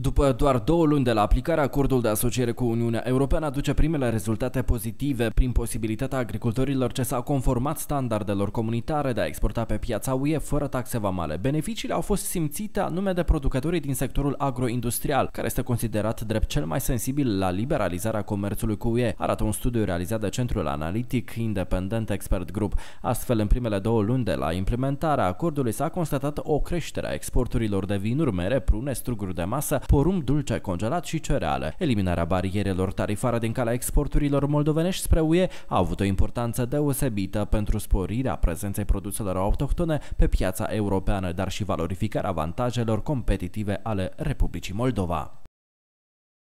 După doar două luni de la aplicare, acordul de asociere cu Uniunea Europeană aduce primele rezultate pozitive prin posibilitatea agricultorilor ce s-au conformat standardelor comunitare de a exporta pe piața UE fără taxe vamale. Beneficiile au fost simțite anume de producătorii din sectorul agroindustrial, care este considerat drept cel mai sensibil la liberalizarea comerțului cu UE, arată un studiu realizat de Centrul Analitic Independent Expert Group. Astfel, în primele două luni de la implementarea acordului s-a constatat o creștere a exporturilor de vinuri, mere, prune, struguri de masă, porumb dulce congelat și cereale. Eliminarea barierelor tarifare din calea exporturilor moldovenești spre UE a avut o importanță deosebită pentru sporirea prezenței produselor autohtone pe piața europeană, dar și valorificarea avantajelor competitive ale Republicii Moldova.